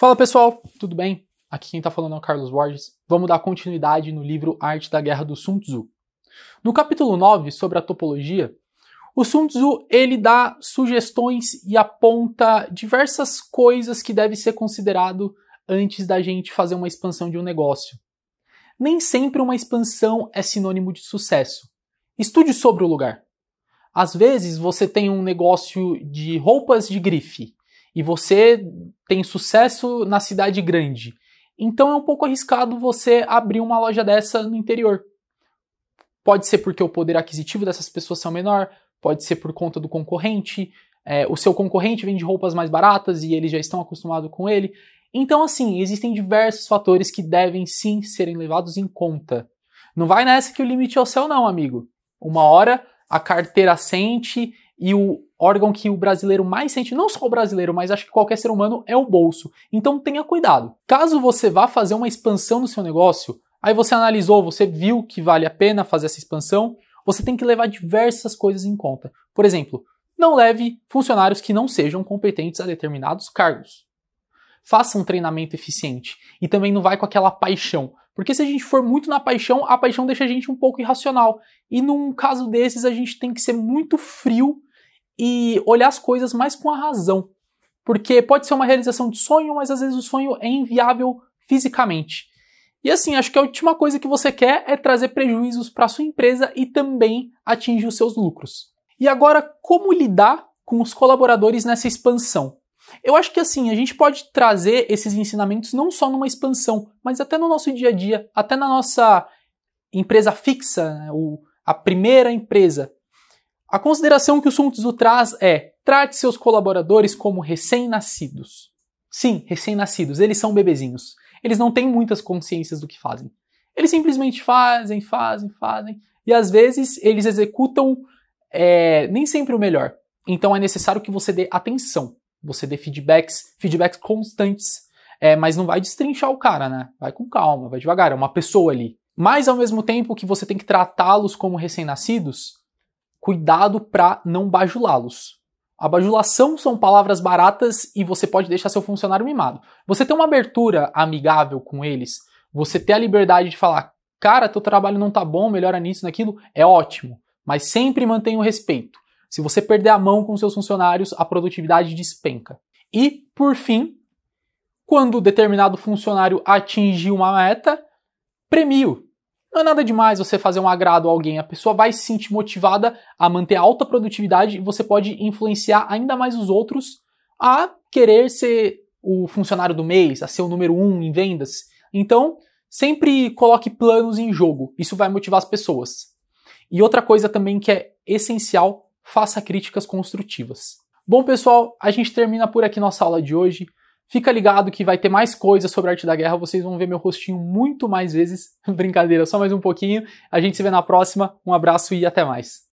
Fala pessoal, tudo bem? Aqui quem está falando é o Carlos Borges. Vamos dar continuidade no livro Arte da Guerra do Sun Tzu. No capítulo 9, sobre a topologia, o Sun Tzu ele dá sugestões e aponta diversas coisas que deve ser considerado antes da gente fazer uma expansão de um negócio. Nem sempre uma expansão é sinônimo de sucesso. Estude sobre o lugar. Às vezes você tem um negócio de roupas de grife e você tem sucesso na cidade grande. Então é um pouco arriscado você abrir uma loja dessa no interior. Pode ser porque o poder aquisitivo dessas pessoas são menor, pode ser por conta do concorrente, é, o seu concorrente vende roupas mais baratas e eles já estão acostumados com ele. Então, assim, existem diversos fatores que devem sim serem levados em conta. Não vai nessa que o limite é o céu, não, amigo. Uma hora a carteira sente e o órgão que o brasileiro mais sente, não só o brasileiro, mas acho que qualquer ser humano, é o bolso. Então tenha cuidado. Caso você vá fazer uma expansão no seu negócio, aí você analisou, você viu que vale a pena fazer essa expansão, você tem que levar diversas coisas em conta. Por exemplo, não leve funcionários que não sejam competentes a determinados cargos. Faça um treinamento eficiente e também não vai com aquela paixão. Porque se a gente for muito na paixão, a paixão deixa a gente um pouco irracional. E num caso desses, a gente tem que ser muito frio e olhar as coisas mais com a razão. Porque pode ser uma realização de sonho, mas às vezes o sonho é inviável fisicamente. E assim, acho que a última coisa que você quer é trazer prejuízos para sua empresa e também atingir os seus lucros. E agora, como lidar com os colaboradores nessa expansão? Eu acho que assim, a gente pode trazer esses ensinamentos não só numa expansão, mas até no nosso dia a dia, até na nossa empresa fixa, né? o, a primeira empresa. A consideração que o Sun Tzu traz é: trate seus colaboradores como recém-nascidos. Sim, recém-nascidos, eles são bebezinhos. Eles não têm muitas consciências do que fazem. Eles simplesmente fazem, fazem, fazem, e às vezes eles executam é, nem sempre o melhor. Então é necessário que você dê atenção, você dê feedbacks, feedbacks constantes, é, mas não vai destrinchar o cara, né? Vai com calma, vai devagar, é uma pessoa ali. Mas ao mesmo tempo que você tem que tratá-los como recém-nascidos, cuidado para não bajulá-los. A bajulação são palavras baratas e você pode deixar seu funcionário mimado. Você ter uma abertura amigável com eles, você ter a liberdade de falar, cara, teu trabalho não tá bom, melhora nisso, naquilo, é ótimo, mas sempre mantenha o respeito. Se você perder a mão com seus funcionários, a produtividade despenca. E, por fim, quando determinado funcionário atingir uma meta, premio. Não é nada demais você fazer um agrado a alguém, a pessoa vai se sentir motivada a manter alta produtividade e você pode influenciar ainda mais os outros a querer ser o funcionário do mês, a ser o número um em vendas. Então, sempre coloque planos em jogo, isso vai motivar as pessoas. E outra coisa também que é essencial, faça críticas construtivas. Bom, pessoal, a gente termina por aqui nossa aula de hoje. Fica ligado que vai ter mais coisas sobre arte da guerra, vocês vão ver meu rostinho muito mais vezes. Brincadeira, só mais um pouquinho. A gente se vê na próxima. Um abraço e até mais.